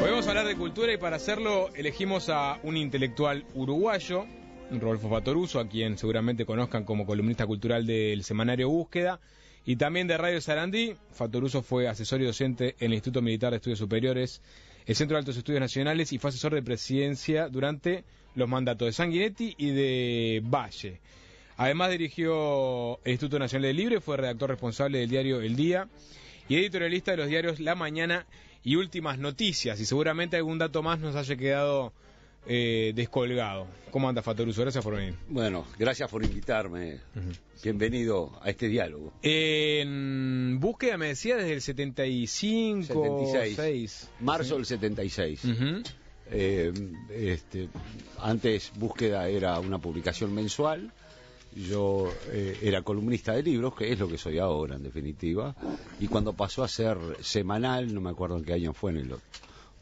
Podemos hablar de cultura y para hacerlo elegimos a un intelectual uruguayo, Rodolfo Fatoruso, a quien seguramente conozcan como columnista cultural del semanario Búsqueda y también de Radio Sarandí. Fatoruso fue asesor y docente en el Instituto Militar de Estudios Superiores, el Centro de Altos Estudios Nacionales y fue asesor de presidencia durante los mandatos de Sanguinetti y de Valle. Además dirigió el Instituto Nacional de Libre, fue redactor responsable del diario El Día y editorialista de los diarios La Mañana y últimas noticias. Y seguramente algún dato más nos haya quedado eh, descolgado. ¿Cómo anda Fatoruso? Gracias por venir. Bueno, gracias por invitarme. Bienvenido a este diálogo. En búsqueda me decía desde el 75, 76. Marzo del 76. Eh, este, antes búsqueda era una publicación mensual yo eh, era columnista de libros, que es lo que soy ahora en definitiva, y cuando pasó a ser semanal, no me acuerdo en qué año fue, en el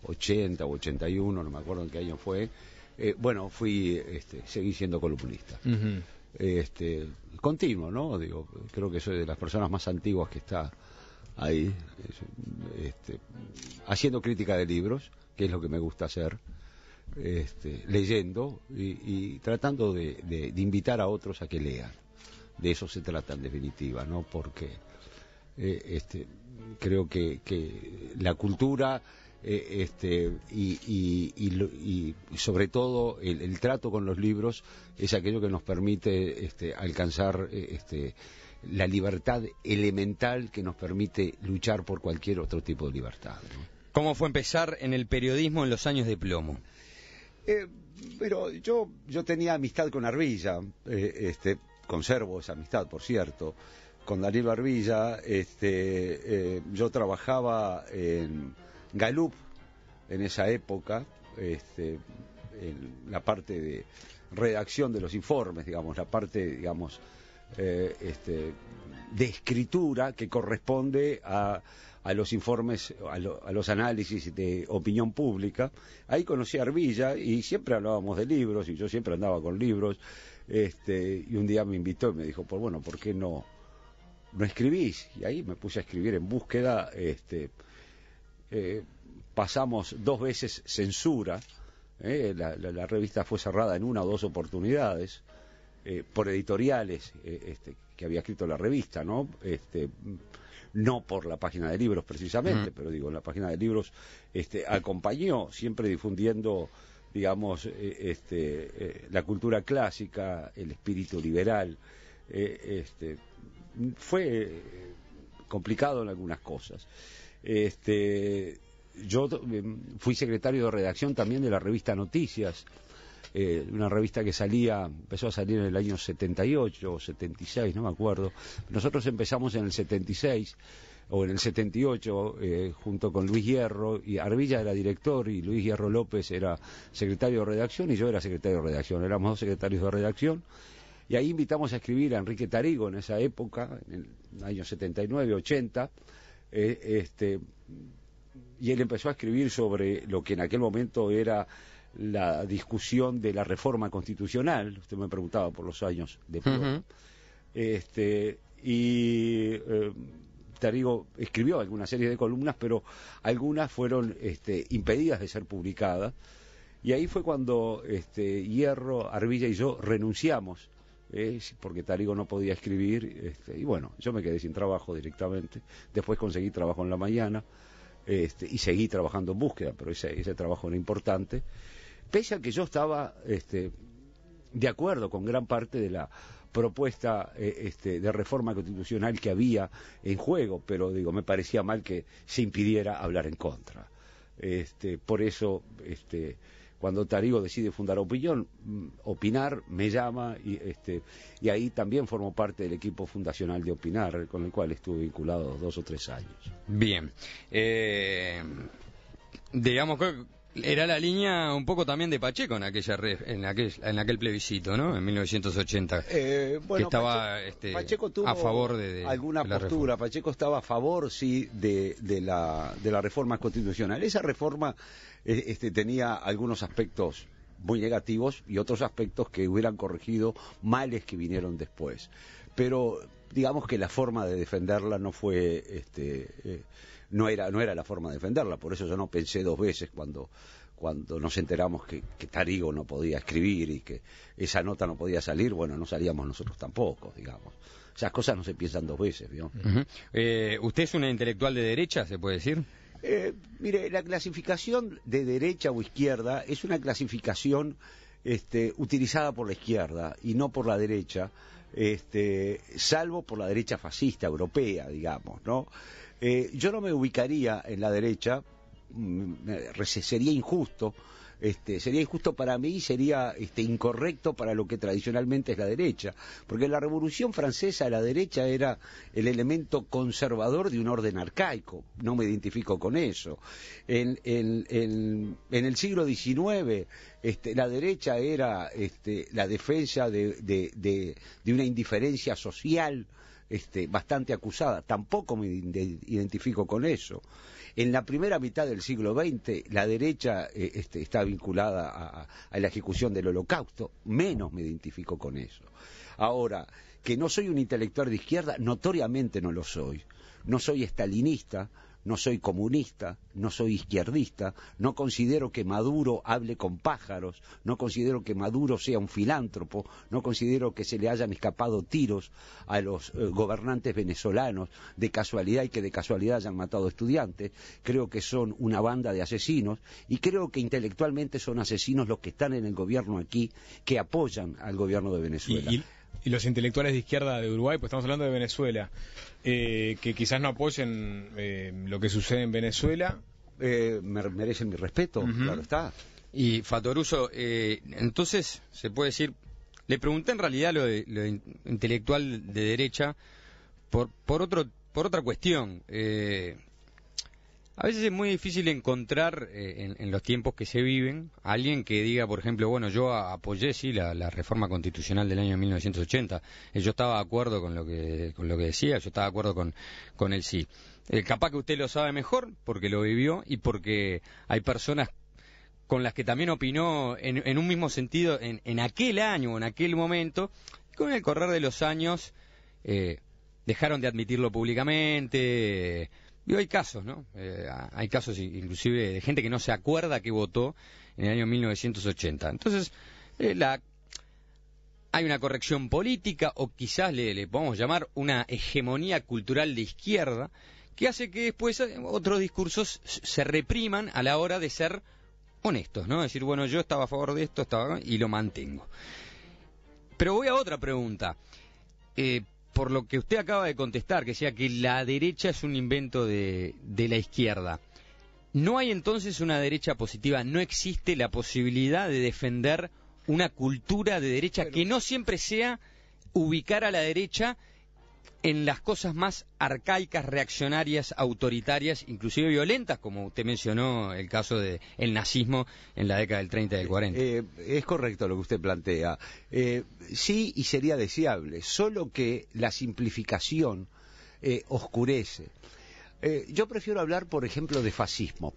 80 o 81, no me acuerdo en qué año fue, eh, bueno, fui, este, seguí siendo columnista. Este, continuo, ¿no? Digo, creo que soy de las personas más antiguas que está ahí, este, haciendo crítica de libros, que es lo que me gusta hacer. Este, leyendo y, tratando de, invitar a otros a que lean. De eso se trata en definitiva, ¿no? Porque eh, este, creo que, la cultura eh, este, y, sobre todo el, trato con los libros es aquello que nos permite alcanzar eh, la libertad elemental que nos permite luchar por cualquier otro tipo de libertad. ¿Cómo fue empezar en el periodismo en los años de plomo? Eh, pero yo, yo tenía amistad con Arbilla, eh, este, conservo esa amistad, por cierto, con Daniel Arbilla. Este, eh, yo trabajaba en Galup en esa época, este, en la parte de redacción de los informes, digamos, la parte, digamos, este, de escritura que corresponde a, a los informes, a, los análisis de opinión pública. Ahí conocí a Arvilla y siempre hablábamos de libros y yo siempre andaba con libros. Este, y un día me invitó y me dijo, pues bueno, ¿por qué no, no escribís? Y ahí me puse a escribir en búsqueda. Este, eh, pasamos dos veces censura. Eh, la, revista fue cerrada en una o dos oportunidades eh, por editoriales este, que había escrito la revista, ¿no? Este, no por la página de libros precisamente, pero digo, en la página de libros este, acompañó siempre difundiendo digamos, eh, este, eh, la cultura clásica, el espíritu liberal. Eh, este, fue complicado en algunas cosas. Este, yo fui secretario de redacción también de la revista Noticias eh, una revista que salía, empezó a salir en el año 78 o 76, no me acuerdo. Nosotros empezamos en el 76 o en el 78, eh, junto con Luis Hierro, y Arvilla era director y Luis Hierro López era secretario de redacción y yo era secretario de redacción, éramos dos secretarios de redacción, y ahí invitamos a escribir a Enrique Tarigo en esa época, en el año 79, 80, eh, este, y él empezó a escribir sobre lo que en aquel momento era la discusión de la reforma constitucional, usted me preguntaba por los años de este, y eh, Tarigo escribió alguna serie de columnas, pero algunas fueron este, impedidas de ser publicadas, y ahí fue cuando este, Hierro, Arvilla y yo renunciamos, eh, porque Tarigo no podía escribir, este, y bueno, yo me quedé sin trabajo directamente, después conseguí trabajo en la mañana, este, y seguí trabajando en búsqueda, pero ese, ese trabajo era importante pese a que yo estaba este, de acuerdo con gran parte de la propuesta eh, este, de reforma constitucional que había en juego, pero digo, me parecía mal que se impidiera hablar en contra. Este, por eso, este, cuando Tarigo decide fundar Opinión, mm, Opinar me llama y, este, y ahí también formo parte del equipo fundacional de Opinar, con el cual estuve vinculado dos o tres años. Bien. Eh, que... Era la línea un poco también de Pacheco en aquella en aquel, en aquel plebiscito, ¿no? En 1980. Eh, bueno, que estaba este, Pacheco, tuvo a favor de, alguna postura. Pacheco estaba a favor, sí, de, de, la, de la reforma constitucional. Esa reforma eh, este, tenía algunos aspectos muy negativos y otros aspectos que hubieran corregido males que vinieron después. Pero digamos que la forma de defenderla no fue este, eh, no era, no era la forma de defenderla. Por eso yo no pensé dos veces cuando, cuando nos enteramos que, Tarigo no podía escribir y que esa nota no podía salir. Bueno, no salíamos nosotros tampoco, digamos. Esas cosas no se piensan dos veces, ¿vio? Eh, ¿Usted es una intelectual de derecha, se puede decir? Eh, mire, la clasificación de derecha o izquierda es una clasificación este, utilizada por la izquierda y no por la derecha, este, salvo por la derecha fascista europea, digamos, ¿no? Eh, yo no me ubicaría en la derecha, mm, eh, sería injusto. Este, sería injusto para mí sería este, incorrecto para lo que tradicionalmente es la derecha, porque en la Revolución Francesa la derecha era el elemento conservador de un orden arcaico, no me identifico con eso. En, el siglo XIX este, la derecha era la defensa de una indiferencia social, este, bastante acusada. Tampoco me identifico con eso. En la primera mitad del siglo XX, la derecha eh, este, está vinculada a la ejecución del holocausto. Menos me identifico con eso. Ahora, que no soy un intelectual de izquierda, notoriamente no lo soy. No soy estalinista, no soy comunista, no soy izquierdista, no considero que Maduro hable con pájaros, no considero que Maduro sea un filántropo, no considero que se le hayan escapado tiros a los eh, gobernantes venezolanos de casualidad y que de casualidad hayan matado estudiantes, creo que son una banda de asesinos y creo que intelectualmente son asesinos los que están en el gobierno aquí que apoyan al gobierno de Venezuela. ¿Y, y los intelectuales de izquierda de Uruguay, pues estamos hablando de Venezuela, eh, que quizás no apoyen eh, lo que sucede en Venezuela. Eh, merecen mi respeto, claro está. Y Fatoruso, entonces se puede decir, le pregunté en realidad lo, de, lo intelectual de derecha por, por, otro, por otra cuestión. A veces es muy difícil encontrar eh, en, los tiempos que se viven alguien que diga, por ejemplo, bueno, yo apoyé sí la, reforma constitucional del año 1980, eh, yo estaba de acuerdo con lo que, con lo que decía, yo estaba de acuerdo con, él, sí. Eh, capaz que usted lo sabe mejor porque lo vivió y porque hay personas con las que también opinó en, en un mismo sentido en, en aquel año o en aquel momento, y con el correr de los años dejaron de admitirlo públicamente y hay casos, ¿no? Eh, hay casos inclusive de gente que no se acuerda que votó en el año 1980. Entonces, eh, hay una corrección política o quizás le, le podemos llamar una hegemonía cultural de izquierda que hace que después eh, otros discursos se repriman a la hora de ser honestos, ¿no? Decir, bueno, yo estaba a favor de esto estaba, y lo mantengo. Pero voy a otra pregunta por lo que usted acaba de contestar, que sea que la derecha es un invento de, la izquierda. ¿No hay entonces una derecha positiva? ¿No existe la posibilidad de defender una cultura de derecha que no siempre sea ubicar a la derecha en las cosas más arcaicas, reaccionarias, autoritarias, inclusive violentas, como usted mencionó el caso del nazismo en la década del 30 y del 40. Eh, eh, es correcto lo que usted plantea. Eh, sí, y sería deseable, solo que la simplificación oscurece. yo prefiero hablar, por ejemplo, de fascismo.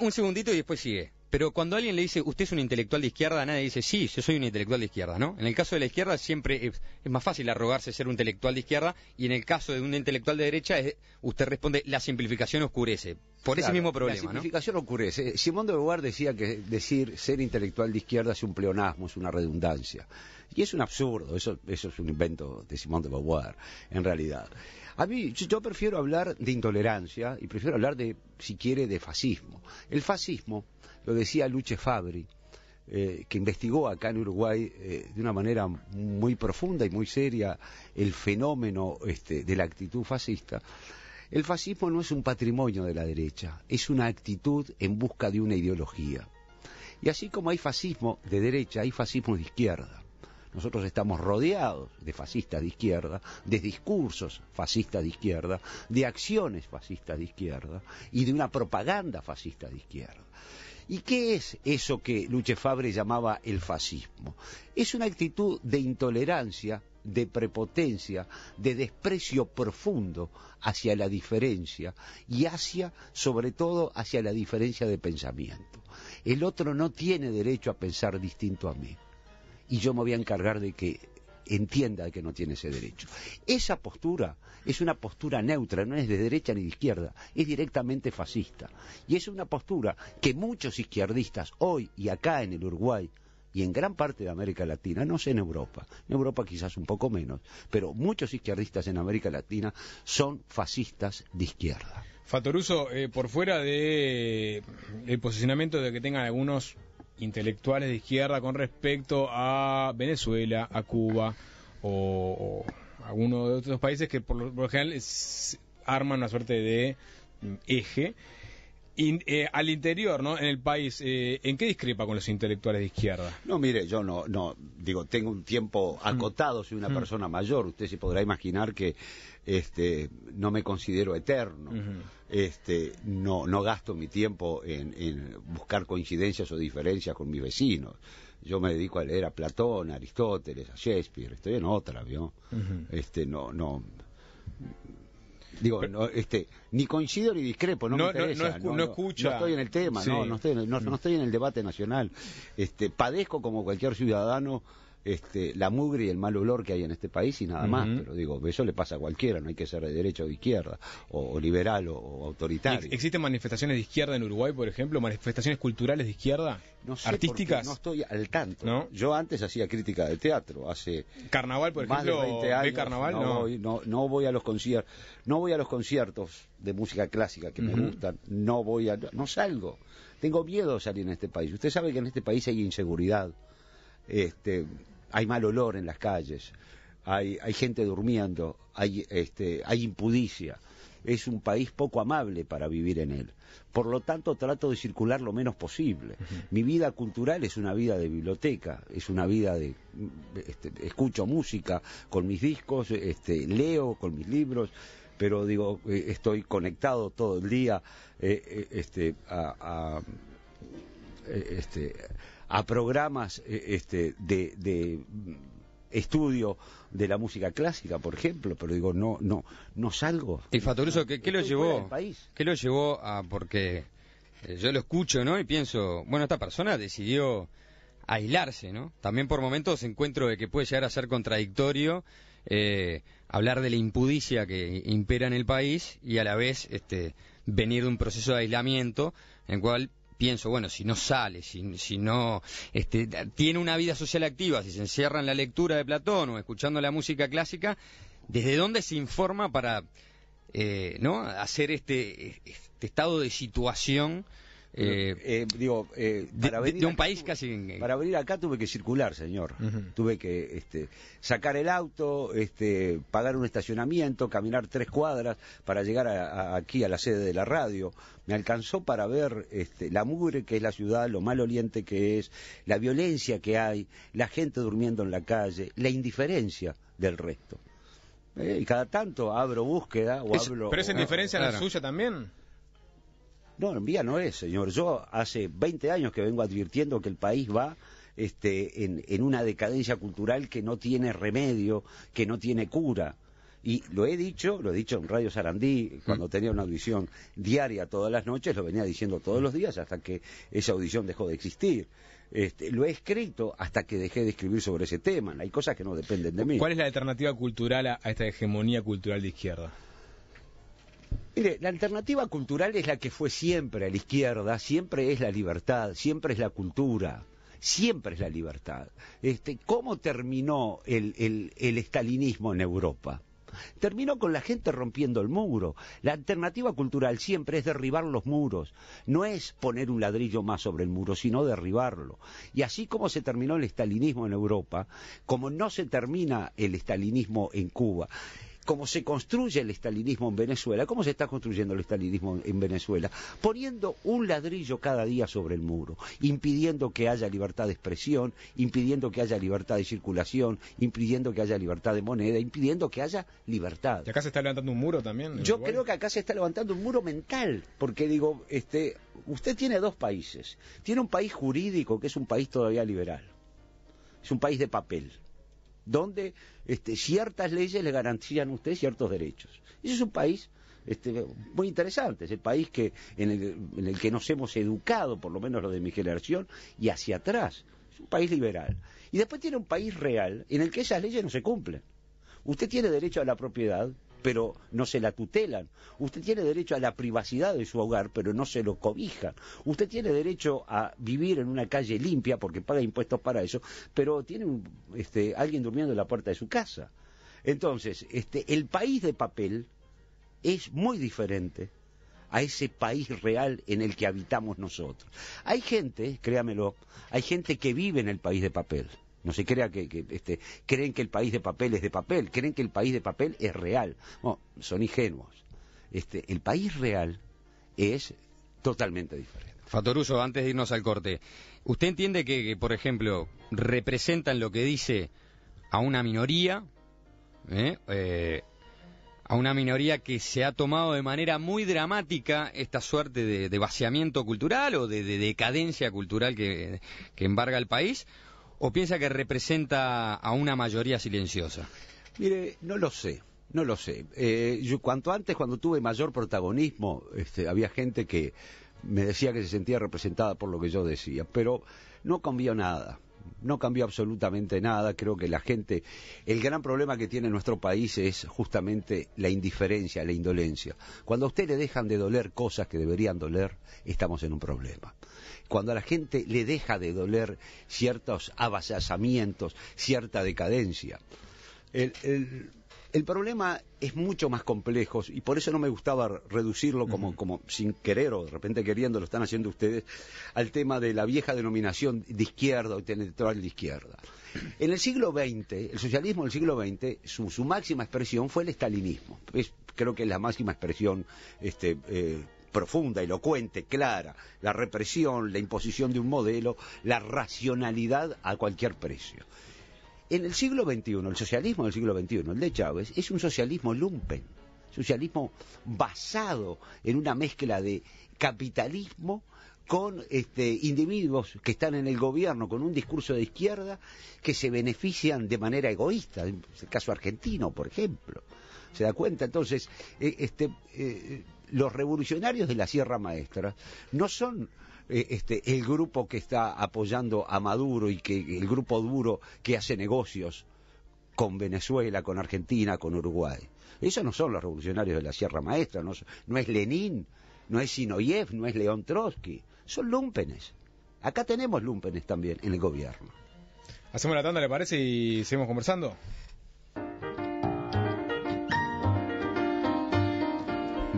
un segundito y después sigue. Pero cuando alguien le dice, usted es un intelectual de izquierda, nadie dice, sí, yo soy un intelectual de izquierda, ¿no? En el caso de la izquierda siempre es, más fácil arrogarse ser un intelectual de izquierda y en el caso de un intelectual de derecha, usted responde, la simplificación oscurece. Por ese mismo problema, La simplificación oscurece. Eh, Simón de Beauvoir decía que decir ser intelectual de izquierda es un pleonasmo, es una redundancia. Y es un absurdo, eso, eso es un invento de Simón de Beauvoir, en realidad. A mí, yo prefiero hablar de intolerancia y prefiero hablar de, si quiere, de fascismo. El fascismo lo decía Luche Fabri, eh, que investigó acá en Uruguay eh, de una manera muy profunda y muy seria el fenómeno este, de la actitud fascista. El fascismo no es un patrimonio de la derecha, es una actitud en busca de una ideología. Y así como hay fascismo de derecha, hay fascismo de izquierda. Nosotros estamos rodeados de fascistas de izquierda, de discursos fascistas de izquierda, de acciones fascistas de izquierda y de una propaganda fascista de izquierda. ¿Y qué es eso que Luche Fabre llamaba el fascismo? Es una actitud de intolerancia, de prepotencia, de desprecio profundo hacia la diferencia y hacia, sobre todo, hacia la diferencia de pensamiento. El otro no tiene derecho a pensar distinto a mí. Y yo me voy a encargar de que entienda que no tiene ese derecho. Esa postura es una postura neutra, no es de derecha ni de izquierda, es directamente fascista. Y es una postura que muchos izquierdistas hoy y acá en el Uruguay y en gran parte de América Latina, no sé en Europa, en Europa quizás un poco menos, pero muchos izquierdistas en América Latina son fascistas de izquierda. Fatoruso, eh, por fuera del eh, posicionamiento de que tengan algunos intelectuales de izquierda con respecto a Venezuela, a Cuba o, a algunos de otros países que por lo, general arman una suerte de mm, eje. Eh, al interior, ¿no? En el país, eh, ¿en qué discrepa con los intelectuales de izquierda? No, mire, yo no, no, digo, tengo un tiempo mm. acotado, soy una mm. persona mayor, usted se podrá imaginar que este, no me considero eterno, este, no, no gasto mi tiempo en, buscar coincidencias o diferencias con mis vecinos yo me dedico a leer a Platón, a Aristóteles, a Shakespeare, estoy en otra, ¿vio? Este, no, no. Digo, no, este, ni coincido ni discrepo, no, me interesa. No, estoy en el tema, no, no estoy, en el, no, mm. estoy en el debate nacional. Este, padezco como cualquier ciudadano este, la mugre y el mal olor que hay en este país y nada más. Pero digo, eso le pasa a cualquiera, no hay que ser de derecha o de izquierda, o, liberal o, autoritario. ¿Existen manifestaciones de izquierda en Uruguay, por ejemplo? ¿Manifestaciones culturales de izquierda? ¿Artísticas? No estoy al tanto. Yo antes hacía crítica de teatro, hace... ¿Carnaval, por más ejemplo? carnaval? No, no. Voy, a los conciertos, no voy a los conciertos de música clásica que me gustan, no voy no salgo. Tengo miedo de salir en este país. Usted sabe que en este país hay inseguridad este, hay mal olor en las calles, hay, gente durmiendo, hay, este, impudicia. Es un país poco amable para vivir en él. Por lo tanto, trato de circular lo menos posible. Mi vida cultural es una vida de biblioteca, es una vida de... Este, escucho música con mis discos, este, leo con mis libros, pero digo, eh, estoy conectado todo el día eh, eh, este, a, a este, a programas eh, este, de, estudio de la música clásica, por ejemplo, pero digo, no, no, no salgo. Y Fatoruso, ¿qué, lo llevó? ¿Qué lo llevó a porque eh, yo lo escucho, ¿no? Y pienso, bueno, esta persona decidió aislarse, ¿no? También por momentos encuentro de que puede llegar a ser contradictorio eh, hablar de la impudicia que impera en el país y a la vez este venir de un proceso de aislamiento en cual pienso, bueno, si no sale, si, si no este, tiene una vida social activa, si se encierra en la lectura de Platón o escuchando la música clásica, ¿desde dónde se informa para eh, ¿no? hacer este, este estado de situación? Eh, eh, digo, eh, para de, un país casi. Para venir acá tuve que circular, señor. Tuve que este, sacar el auto, este, pagar un estacionamiento, caminar tres cuadras para llegar aquí a la sede de la radio. Me alcanzó para ver este, la mugre que es la ciudad, lo maloliente que es, la violencia que hay, la gente durmiendo en la calle, la indiferencia del resto. y cada tanto abro búsqueda o abro. ¿Pero esa indiferencia es la suya también? No, en vía no es, señor. Yo hace 20 años que vengo advirtiendo que el país va este, en, una decadencia cultural que no tiene remedio, que no tiene cura. Y lo he dicho, lo he dicho en Radio Sarandí, cuando mm. tenía una audición diaria todas las noches, lo venía diciendo todos los días hasta que esa audición dejó de existir. Este, lo he escrito hasta que dejé de escribir sobre ese tema. Hay cosas que no dependen de mí. ¿Cuál es la alternativa cultural a esta hegemonía cultural de izquierda? Mire, la alternativa cultural es la que fue siempre a la izquierda, siempre es la libertad, siempre es la cultura, siempre es la libertad. Este, ¿Cómo terminó el estalinismo en Europa? Terminó con la gente rompiendo el muro. La alternativa cultural siempre es derribar los muros. No es poner un ladrillo más sobre el muro, sino derribarlo. Y así como se terminó el estalinismo en Europa, como no se termina el estalinismo en Cuba, cómo se construye el estalinismo en Venezuela, cómo se está construyendo el estalinismo en Venezuela, poniendo un ladrillo cada día sobre el muro, impidiendo que haya libertad de expresión, impidiendo que haya libertad de circulación, impidiendo que haya libertad de moneda, impidiendo que haya libertad. Y acá se está levantando un muro también. Yo creo que acá se está levantando un muro mental, porque digo, este, usted tiene dos países. Tiene un país jurídico que es un país todavía liberal. Es un país de papel donde este, ciertas leyes le garantizan a usted ciertos derechos. Ese es un país este, muy interesante, es el país que, en el, en, el, que nos hemos educado, por lo menos lo de mi generación, y hacia atrás. Es un país liberal. Y después tiene un país real en el que esas leyes no se cumplen. Usted tiene derecho a la propiedad, pero no se la tutelan. Usted tiene derecho a la privacidad de su hogar, pero no se lo cobijan. Usted tiene derecho a vivir en una calle limpia porque paga impuestos para eso, pero tiene este, alguien durmiendo en la puerta de su casa. Entonces, este, el país de papel es muy diferente a ese país real en el que habitamos nosotros. Hay gente, créamelo, hay gente que vive en el país de papel. No se crea que, este, creen que el país de papel es de papel, creen que el país de papel es real. son ingenuos. Este, el país real es totalmente diferente. Fatoruso, antes de irnos al corte, ¿usted entiende que, por ejemplo, representan lo que dice a una minoría, ¿eh? Eh, a una minoría que se ha tomado de manera muy dramática esta suerte de, vaciamiento cultural o de, decadencia cultural que embarga el país? o piensa que representa a una mayoría silenciosa? Mire, no lo sé. No lo sé. Eh, yo, cuanto antes, cuando tuve mayor protagonismo, este, había gente que me decía que se sentía representada por lo que yo decía, pero no cambió nada no cambió absolutamente nada. Creo que la gente, el gran problema que tiene nuestro país es justamente la indiferencia, la indolencia. Cuando a usted le dejan de doler cosas que deberían doler, estamos en un problema. Cuando a la gente le deja de doler ciertos avasallamientos, cierta decadencia. El problema es mucho más complejo y por eso no me gustaba reducirlo como, como sin querer o de repente queriendo lo están haciendo ustedes al tema de la vieja denominación de izquierda o electoral de izquierda. En el siglo XX, el socialismo del siglo XX, su, máxima expresión fue el estalinismo. creo que es la máxima expresión este, eh, profunda, elocuente, clara, la represión, la imposición de un modelo, la racionalidad a cualquier precio en el siglo XXI, el socialismo del siglo XXI, el de Chávez, es un socialismo lumpen, socialismo basado en una mezcla de capitalismo con este, individuos que están en el gobierno con un discurso de izquierda que se benefician de manera egoísta, en el caso argentino, por ejemplo. ¿Se da cuenta? Entonces, eh, este, eh, los revolucionarios de la Sierra Maestra no son eh, este, el grupo que está apoyando a Maduro y que el grupo duro que hace negocios con Venezuela, con Argentina, con Uruguay. Esos no son los revolucionarios de la Sierra Maestra, no, es Lenin, no es Sinoyev, no es León Trotsky, son lumpenes. Acá tenemos lumpenes también en el gobierno. Hacemos la tanda, ¿le parece? Y seguimos conversando.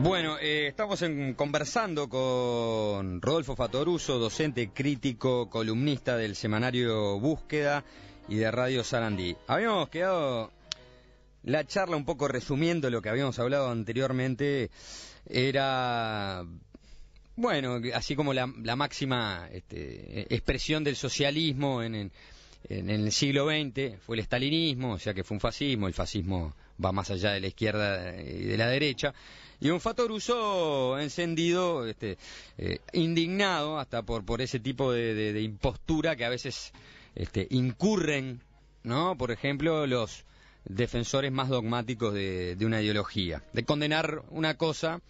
Bueno, eh, estamos conversando con Rodolfo Fatoruso, docente crítico, columnista del semanario Búsqueda y de Radio Sarandí. Habíamos quedado la charla un poco resumiendo lo que habíamos hablado anteriormente, era, bueno, así como la, máxima este, expresión del socialismo en, el siglo XX, fue el estalinismo, o sea que fue un fascismo, el fascismo va más allá de la izquierda y de la derecha. Y un ruso encendido, este, eh, indignado hasta por, por ese tipo de, impostura que a veces este, incurren, ¿no? Por ejemplo, los defensores más dogmáticos de, una ideología, de condenar una cosa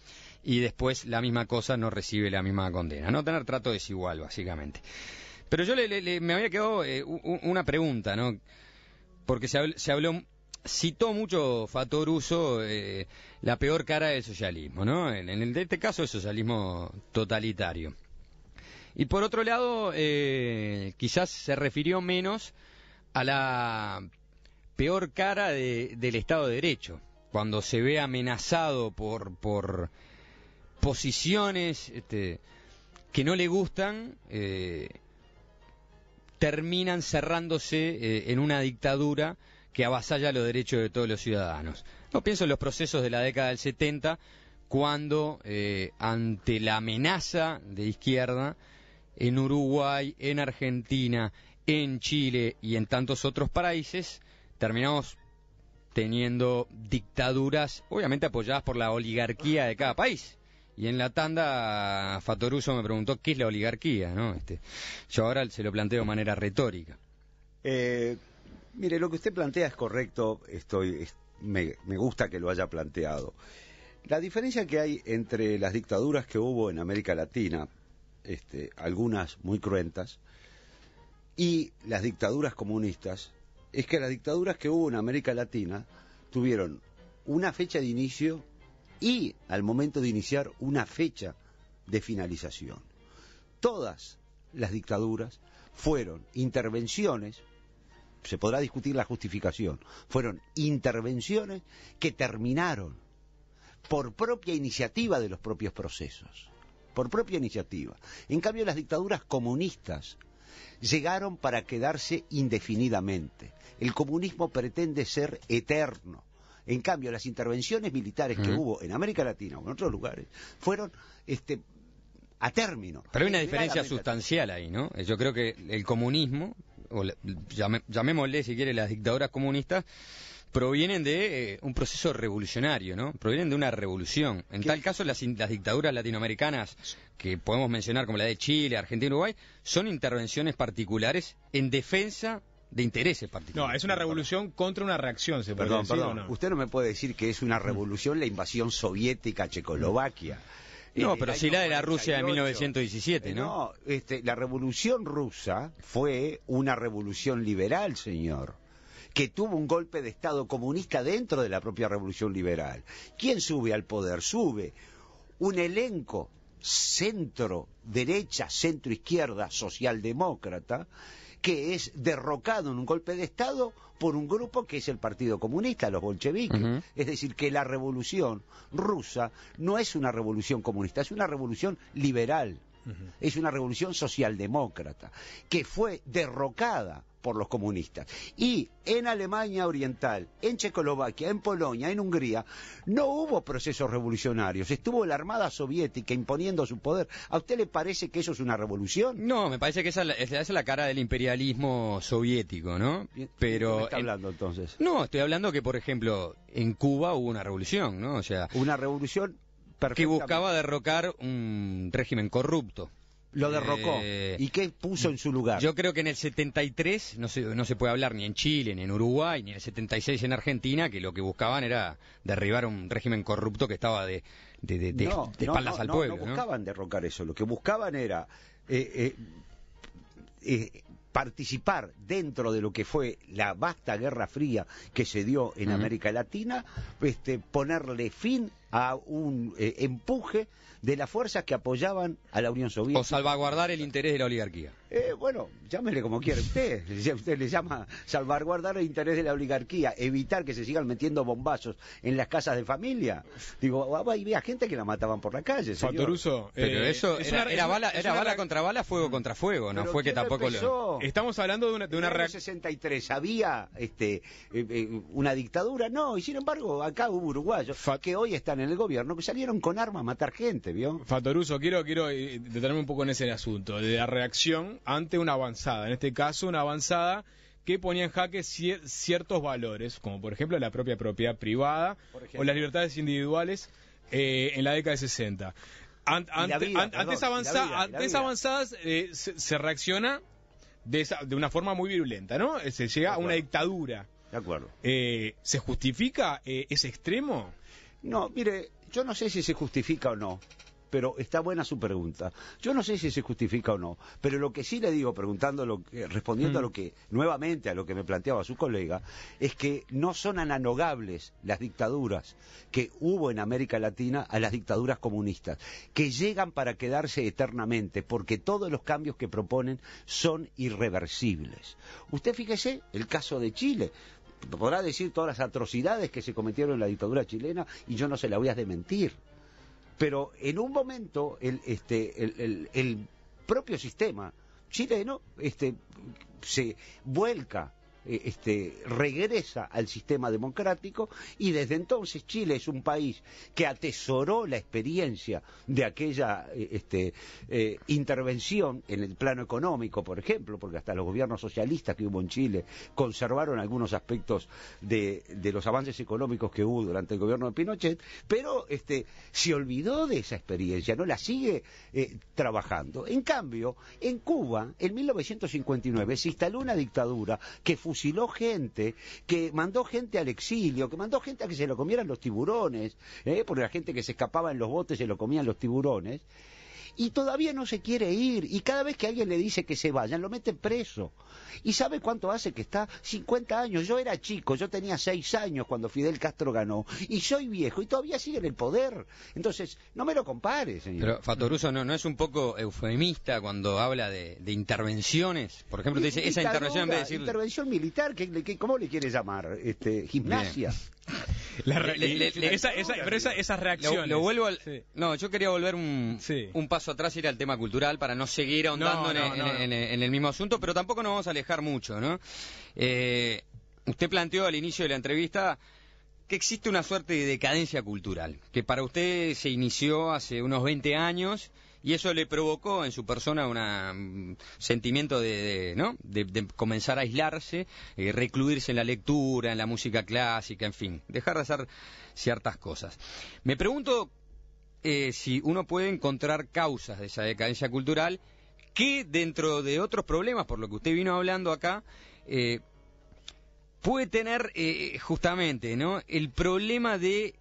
y después la misma cosa no recibe la misma condena, no tener trato desigual, básicamente. Pero yo le, me había quedado eh, una pregunta, ¿no? Porque se habló citó mucho Fatoruso eh, la peor cara del socialismo, ¿no? En, este caso, el socialismo totalitario. Y por otro lado, eh, quizás se refirió menos a la peor cara del Estado de Derecho, cuando se ve amenazado por, por posiciones este, que no le gustan, eh, terminan cerrándose eh, en una dictadura que avasalla los derechos de todos los ciudadanos. No pienso en los procesos de la década del 70, cuando eh, ante la amenaza de izquierda, en Uruguay, en Argentina, en Chile y en tantos otros países, terminamos teniendo dictaduras, obviamente apoyadas por la oligarquía de cada país. Y en la tanda, Fatoruso me preguntó qué es la oligarquía, ¿no? Este, yo ahora se lo planteo de manera retórica. Eh, Mire, lo que usted plantea es correcto, estoy, me, gusta que lo haya planteado. La diferencia que hay entre las dictaduras que hubo en América Latina, este, algunas muy cruentas, y las dictaduras comunistas, es que las dictaduras que hubo en América Latina tuvieron una fecha de inicio y al momento de iniciar una fecha de finalización. Todas las dictaduras fueron intervenciones se podrá discutir la justificación, fueron intervenciones que terminaron por propia iniciativa de los propios procesos, por propia iniciativa. En cambio, las dictaduras comunistas llegaron para quedarse indefinidamente. El comunismo pretende ser eterno. En cambio, las intervenciones militares que hubo en América Latina o en otros lugares fueron este, a término. Pero hay una diferencia sustancial ahí, ¿no? Yo creo que el comunismo o llamémosle si quiere las dictaduras comunistas, provienen de eh, un proceso revolucionario, ¿no? Provienen de una revolución. En tal caso, las, las, dictaduras latinoamericanas que podemos mencionar como la de Chile, Argentina, Uruguay, son intervenciones particulares en defensa de intereses particulares. No, es una revolución contra una reacción, se puede decir, Perdón, usted no me puede decir que es una revolución la invasión soviética a Checoslovaquia. No, eh, pero si la de la Rusia de 1917, ¿no? Eh, no, este, la revolución rusa fue una revolución liberal, señor que tuvo un golpe de Estado comunista dentro de la propia revolución liberal. ¿Quién sube al poder? Sube un elenco centro derecha, centro izquierda, socialdemócrata, que es derrocado en un golpe de Estado por un grupo que es el Partido Comunista, los bolcheviques. Es decir, que la revolución rusa no es una revolución comunista, es una revolución liberal. Es una revolución socialdemócrata que fue derrocada por los comunistas. Y en Alemania Oriental, en Checoslovaquia, en Polonia, en Hungría, no hubo procesos revolucionarios. Estuvo la Armada Soviética imponiendo su poder. ¿A usted le parece que eso es una revolución? No, me parece que esa, es la cara del imperialismo soviético, ¿no? Pero, está hablando entonces? No, estoy hablando que, por ejemplo, en Cuba hubo una revolución, ¿no? O sea... Una revolución que buscaba derrocar un régimen corrupto. Lo derrocó. Eh, ¿Y qué puso en su lugar? Yo creo que en el 73, no se, no se puede hablar ni en Chile, ni en Uruguay, ni en el 76 en Argentina, que lo que buscaban era derribar un régimen corrupto que estaba de, espaldas al pueblo. No, buscaban derrocar eso, lo que buscaban era eh, eh, participar dentro de lo que fue la vasta Guerra Fría que se dio en América Latina, este, ponerle fin a un eh, empuje de las fuerzas que apoyaban a la Unión Soviética. O salvaguardar el interés de la oligarquía. Eh, bueno, llámele como quiera usted. Usted le llama salvaguardar el interés de la oligarquía, evitar que se sigan metiendo bombazos en las casas de familia. Digo, había gente que la mataban por la calle. Señor. Fatoruso, pero eso era, bala, contra bala, fuego mm. contra fuego. No fue que tampoco lo. Estamos hablando de una, de una en el 63 había este, eh, eh, una dictadura, no. Y sin embargo, acá hubo uruguayos que hoy están en el gobierno que salieron con armas a matar gente, ¿vio? Fatoruso, quiero, quiero eh, detenerme un poco en ese asunto, de la reacción ante una avanzada, en este caso una avanzada que ponía en jaque ciertos valores, como por ejemplo la propia propiedad privada o las libertades individuales eh, en la década de 60. ante, esas avanzadas eh, se, reacciona de, una forma muy virulenta, ¿no? Eh, se llega a una dictadura. De acuerdo. ¿Se justifica ese extremo? No, mire, yo no sé si se justifica o no pero está buena su pregunta. Yo no sé si se justifica o no, pero lo que sí le digo, preguntando respondiendo a lo mm. que, nuevamente a lo que me planteaba su colega, es que no son analogables las dictaduras que hubo en América Latina a las dictaduras comunistas, que llegan para quedarse eternamente, porque todos los cambios que proponen son irreversibles. Usted fíjese el caso de Chile, podrá decir todas las atrocidades que se cometieron en la dictadura chilena y yo no se la voy a desmentir. Pero en un momento el, este, el, el, propio sistema chileno este, se vuelca eh, este, regresa al sistema democrático y desde entonces Chile es un país que atesoró la experiencia de aquella eh, este, eh, intervención en el plano económico, por ejemplo, porque hasta los gobiernos socialistas que hubo en Chile conservaron algunos aspectos de, los avances económicos que hubo durante el gobierno de Pinochet, pero este, se olvidó de esa experiencia, no la sigue trabajando. En cambio, en Cuba, en 1959 se instaló una dictadura que fue fusiló gente, que mandó gente al exilio, que mandó gente a que se lo comieran los tiburones, ¿eh? porque la gente que se escapaba en los botes se lo comían los tiburones, y todavía no se quiere ir. Y cada vez que alguien le dice que se vayan, lo mete preso. ¿Y sabe cuánto hace que está? 50 años. Yo era chico, yo tenía 6 años cuando Fidel Castro ganó. Y soy viejo y todavía sigue en el poder. Entonces, no me lo compares. señor. Pero Fatoruso, ¿no, no es un poco eufemista cuando habla de, intervenciones? Por ejemplo, te dice esa intervención en vez de Intervención militar, ¿qué, cómo le quiere llamar? Este, gimnasia esa, esa, pero esa, esas reacciones. Lo, vuelvo No, yo quería volver un, paso atrás y ir al tema cultural para no seguir ahondando en, el mismo asunto, pero tampoco nos vamos a alejar mucho, ¿no? Eh, usted planteó al inicio de la entrevista que existe una suerte de decadencia cultural, que para usted se inició hace unos 20 años y eso le provocó en su persona un mm, sentimiento de, comenzar a aislarse, eh, recluirse en la lectura, en la música clásica, en fin, dejar de hacer ciertas cosas. Me pregunto eh, si uno puede encontrar causas de esa decadencia cultural que dentro de otros problemas, por lo que usted vino hablando acá, eh, puede tener justamente ¿no? el problema de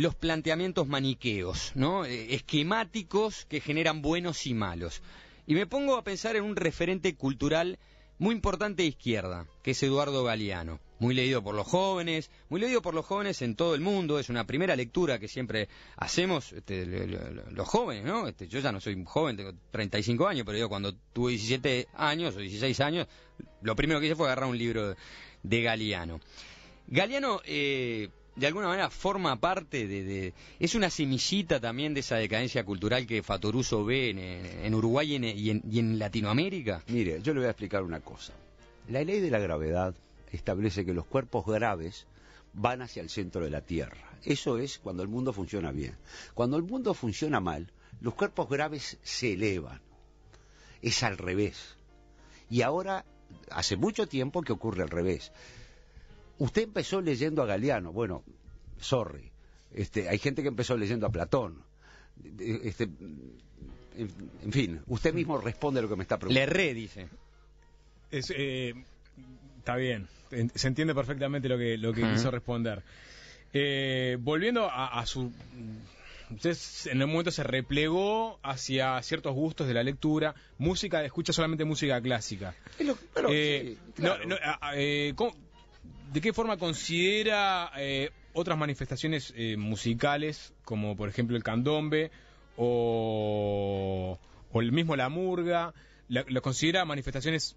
los planteamientos maniqueos, ¿no? Eh, esquemáticos que generan buenos y malos. Y me pongo a pensar en un referente cultural muy importante de izquierda, que es Eduardo Galeano. Muy leído por los jóvenes, muy leído por los jóvenes en todo el mundo, es una primera lectura que siempre hacemos este, los jóvenes, ¿no? Este, yo ya no soy joven, tengo 35 años, pero yo cuando tuve 17 años o 16 años, lo primero que hice fue agarrar un libro de Galeano. Galeano eh, de alguna manera forma parte de, es una semillita también de esa decadencia cultural que Fatoruso ve en, Uruguay y en, Latinoamérica? Mire, yo le voy a explicar una cosa. La ley de la gravedad establece que los cuerpos graves van hacia el centro de la Tierra. Eso es cuando el mundo funciona bien. Cuando el mundo funciona mal, los cuerpos graves se elevan. Es al revés. Y ahora, hace mucho tiempo que ocurre al revés. Usted empezó leyendo a Galeano, bueno, sorry. Este, hay gente que empezó leyendo a Platón. Este, en, fin, usted mismo responde lo que me está preguntando. Le re, dice. Eh, está bien, se entiende perfectamente lo que, lo quiso responder. Eh, volviendo a, su usted en el momento se replegó hacia ciertos gustos de la lectura, música, escucha solamente música clásica. ¿De qué forma considera eh, otras manifestaciones eh, musicales, como por ejemplo el candombe o, el mismo la murga? ¿Lo considera manifestaciones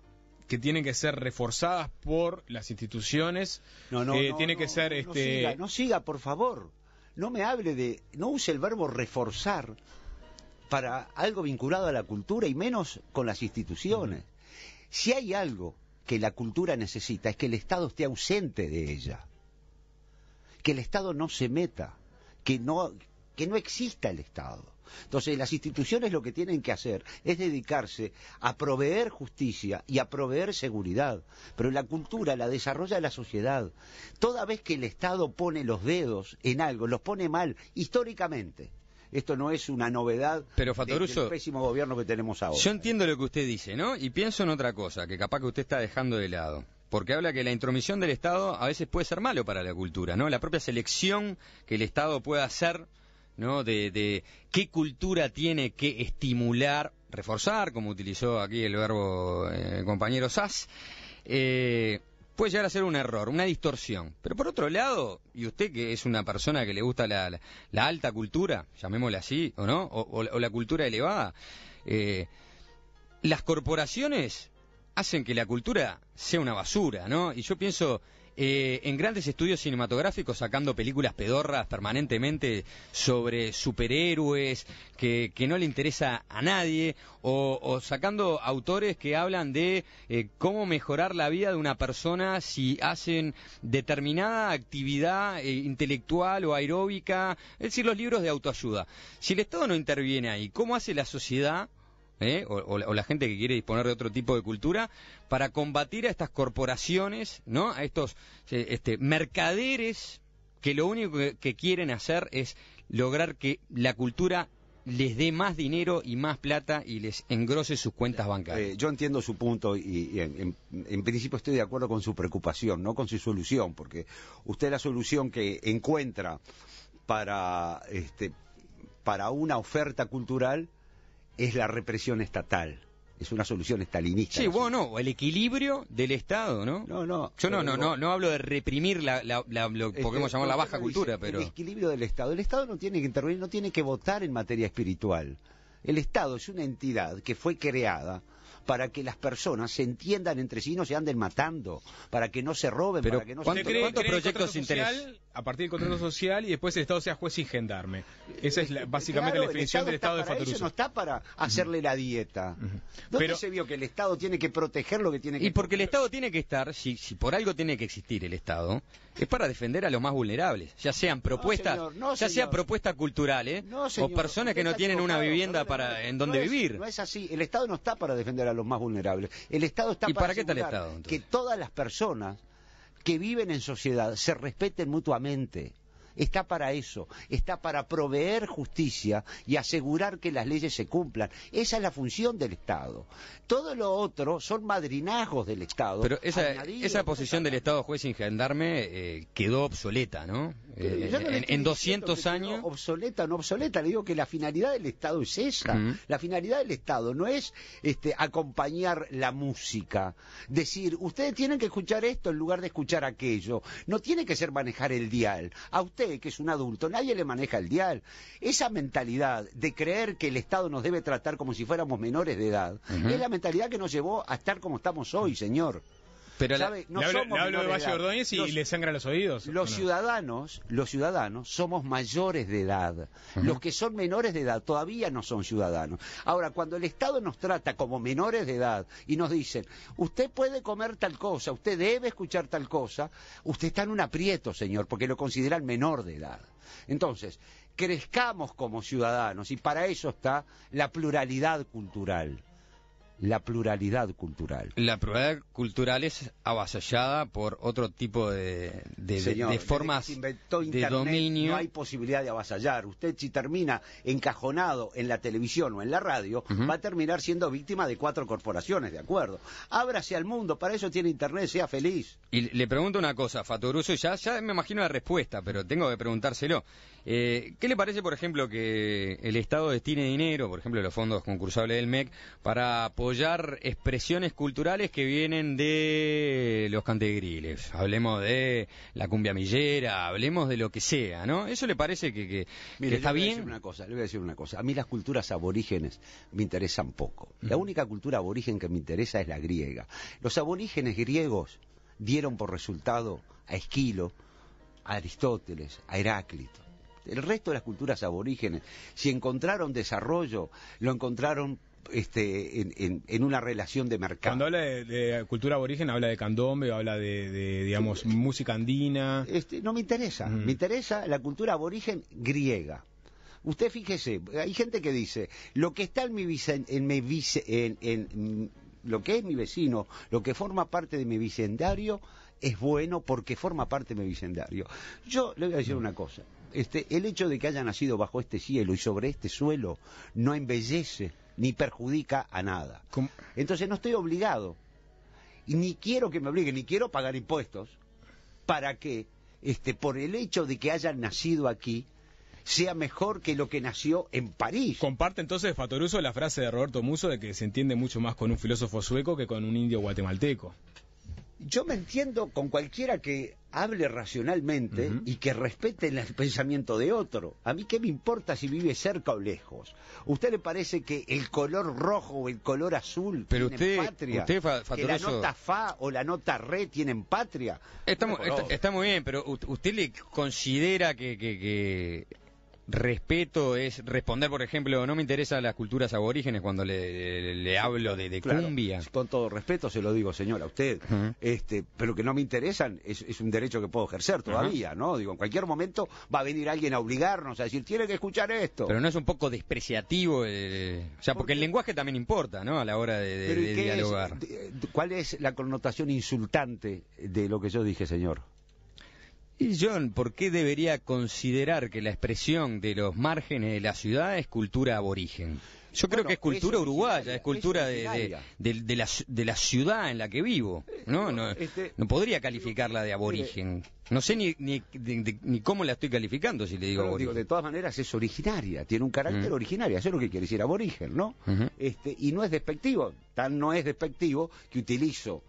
que tienen que ser reforzadas por las instituciones? No, no, eh, no tiene que ser este no siga, por favor. No me hable de... No use el verbo reforzar para algo vinculado a la cultura y menos con las instituciones. Si hay algo que la cultura necesita es que el Estado esté ausente de ella, que el Estado no se meta, que no, que no exista el Estado. Entonces las instituciones lo que tienen que hacer es dedicarse a proveer justicia y a proveer seguridad, pero la cultura la desarrolla la sociedad. Toda vez que el Estado pone los dedos en algo, los pone mal históricamente. Esto no es una novedad Pero, Fatoruso, del pésimo gobierno que tenemos ahora. Yo entiendo lo que usted dice, ¿no? Y pienso en otra cosa, que capaz que usted está dejando de lado porque habla que la intromisión del Estado a veces puede ser malo para la cultura, ¿no? La propia selección que el Estado pueda hacer, ¿no? De, qué cultura tiene que estimular, reforzar, como utilizó aquí el verbo eh, compañero Sass. Eh, puede llegar a ser un error, una distorsión. Pero por otro lado, y usted que es una persona que le gusta la, alta cultura, llamémosla así, ¿o no? la cultura elevada, eh, las corporaciones hacen que la cultura sea una basura, ¿no? Y yo pienso eh, en grandes estudios cinematográficos sacando películas pedorras permanentemente sobre superhéroes que, no le interesa a nadie, o, sacando autores que hablan de eh, cómo mejorar la vida de una persona si hacen determinada actividad eh, intelectual o aeróbica, es decir, los libros de autoayuda. Si el Estado no interviene ahí, ¿cómo hace la sociedad? ¿eh? o, la gente que quiere disponer de otro tipo de cultura, para combatir a estas corporaciones, ¿no? a estos eh, este, mercaderes que lo único que, quieren hacer es lograr que la cultura les dé más dinero y más plata y les engrose sus cuentas bancarias. Eh, yo entiendo su punto y, en, principio estoy de acuerdo con su preocupación, no con su solución, porque usted la solución que encuentra para, este, para una oferta cultural es la represión estatal. Es una solución estalinista. Sí, bueno, el equilibrio del Estado, ¿no? No, no. Yo no, no, no, no hablo de reprimir la, lo que podemos llamar la baja cultura, pero... El equilibrio del Estado. El Estado no tiene que intervenir, no tiene que votar en materia espiritual. El Estado es una entidad que fue creada para que las personas se entiendan entre sí, no se anden matando, para que no se roben, Pero para que no se ¿Cuántos proyectos A partir del contrato social y después el Estado sea juez y gendarme. Esa es básicamente la definición del Estado de Fatoruso. no está para hacerle la dieta. se vio que el Estado tiene que proteger lo que tiene que Y porque el Estado tiene que estar, si, si por algo tiene que existir el Estado, es para defender a los más vulnerables, ya sean propuestas, ya sean propuestas culturales ¿eh? o personas que no tienen una vivienda para en donde vivir. No es así, el Estado no está para defender a los más vulnerables. El Estado está para, qué Estado, que todas las personas que viven en sociedad se respeten mutuamente está para eso, está para proveer justicia y asegurar que las leyes se cumplan. Esa es la función del Estado. Todo lo otro son madrinajos del Estado. Pero esa, posición del Estado juez y gendarme eh, quedó obsoleta, ¿no? Eh, en, 200 años. Obsoleta, no obsoleta. Le digo que la finalidad del Estado es esa. La finalidad del Estado no es este, acompañar la música. Decir, ustedes tienen que escuchar esto en lugar de escuchar aquello. No tiene que ser manejar el dial. A usted que es un adulto, nadie le maneja el dial. Esa mentalidad de creer que el Estado nos debe tratar como si fuéramos menores de edad, es la mentalidad que nos llevó a estar como estamos hoy, señor. Pero hablo, de Valle Ordóñez y, le sangra los oídos. Los ciudadanos, los ciudadanos somos mayores de edad. Los que son menores de edad todavía no son ciudadanos. Ahora, cuando el Estado nos trata como menores de edad y nos dicen, usted puede comer tal cosa, usted debe escuchar tal cosa, usted está en un aprieto, señor, porque lo consideran menor de edad. Entonces, crezcamos como ciudadanos y para eso está la pluralidad cultural la pluralidad cultural. La pluralidad cultural es avasallada por otro tipo de, formas de dominio. No hay posibilidad de avasallar. Usted si termina encajonado en la televisión o en la radio, va a terminar siendo víctima de cuatro corporaciones, ¿de acuerdo? Ábrase al mundo, para eso tiene Internet, sea feliz. Y le pregunto una cosa, Fatoruso, ya, ya me imagino la respuesta, pero tengo que preguntárselo. Eh, ¿Qué le parece, por ejemplo, que el Estado destine dinero, por ejemplo, los fondos concursables del MEC, para poder apoyar expresiones culturales que vienen de los cantegriles. Hablemos de la cumbia millera, hablemos de lo que sea, ¿no? Eso le parece que, está bien. le voy a decir una cosa. A mí las culturas aborígenes me interesan poco. La única cultura aborigen que me interesa es la griega. Los aborígenes griegos dieron por resultado a Esquilo, a Aristóteles, a Heráclito el resto de las culturas aborígenes, si encontraron desarrollo, lo encontraron este, en, una relación de mercado. Cuando habla de, cultura aborigen, habla de candombe, habla de, digamos, música andina. Este, no me interesa, me interesa la cultura aborigen griega. Usted fíjese, hay gente que dice, lo que está en mi, en, mi en, mm, lo que es mi vecino, lo que forma parte de mi vicendario, es bueno porque forma parte de mi vicendario. Yo le voy a decir una cosa. Este, el hecho de que haya nacido bajo este cielo y sobre este suelo no embellece ni perjudica a nada. Entonces no estoy obligado, y ni quiero que me obliguen, ni quiero pagar impuestos, para que, este, por el hecho de que haya nacido aquí, sea mejor que lo que nació en París. Comparte entonces Fatoruso la frase de Roberto Muso de que se entiende mucho más con un filósofo sueco que con un indio guatemalteco yo me entiendo con cualquiera que hable racionalmente y que respete el pensamiento de otro. A mí qué me importa si vive cerca o lejos. ¿Usted le parece que el color rojo o el color azul Pero tienen patria? la nota fa o la nota re tienen patria. Está, muy bien, pero usted le considera que respeto es responder, por ejemplo, no me interesan las culturas aborígenes cuando le, hablo de, de Con todo respeto se lo digo, señora, a usted. este, pero que no me interesan es, un derecho que puedo ejercer todavía, ¿no? Digo, en cualquier momento va a venir alguien a obligarnos a decir, tiene que escuchar esto. Pero no es un poco despreciativo, eh, o sea, porque el lenguaje también importa, ¿no? A la hora de, dialogar. ¿Cuál es la connotación insultante de lo que yo dije, señor? Y John, ¿por qué debería considerar que la expresión de los márgenes de la ciudad es cultura aborigen? Yo creo que es cultura uruguaya, es cultura de, la, ciudad en la que vivo. No, este no, podría calificarla de eh, aborigen. No sé ni, cómo la estoy calificando si le digo aborigen. de todas maneras es originaria, tiene un carácter originario, eso es lo que quiere decir aborigen, ¿no? este, y no es despectivo, tan no es despectivo que utilizo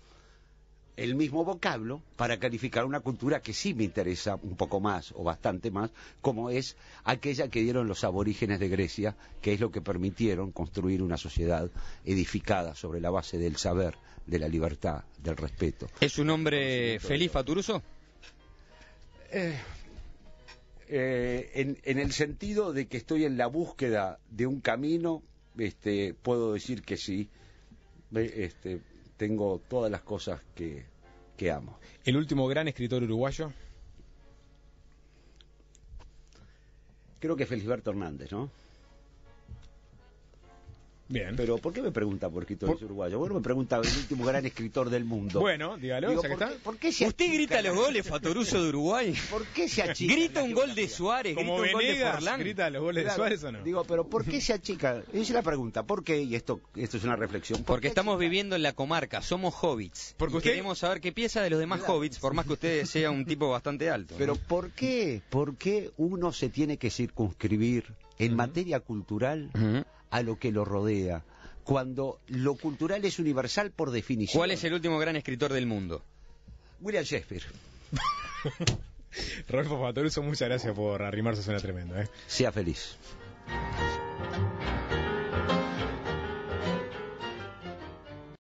el mismo vocablo para calificar una cultura que sí me interesa un poco más o bastante más, como es aquella que dieron los aborígenes de Grecia, que es lo que permitieron construir una sociedad edificada sobre la base del saber, de la libertad, del respeto. ¿Es un hombre feliz, Faturuso? Eh, eh, en, el sentido de que estoy en la búsqueda de un camino, este, puedo decir que sí. Este, tengo todas las cosas que, amo. ¿El último gran escritor uruguayo? Creo que Felisberto Hernández, ¿no? Bien. Pero ¿por qué me pregunta por escritores por... uruguayo? Bueno, me pregunta el último gran escritor del mundo. Bueno, dígalo, Digo, ¿por, ¿Usted grita los goles, Fatoruso de Uruguay? ¿Por qué se achica? Grita un gol de Suárez, grita un gol de Forlán. ¿Grita los goles de Suárez o no? Digo, pero ¿por qué se achica? Esa es la pregunta. ¿Por qué? Y esto, esto es una reflexión. Porque estamos viviendo en la comarca, somos hobbits. Porque queremos saber qué piensa de los demás hobbits, por más que usted sea un tipo bastante alto. Pero ¿por qué? ¿Por qué uno se tiene que circunscribir en materia cultural? a lo que lo rodea, cuando lo cultural es universal por definición. ¿Cuál es el último gran escritor del mundo? William Shakespeare. Rolfo Fatoruso, muchas gracias por arrimarse, suena tremendo. ¿eh? Sea feliz.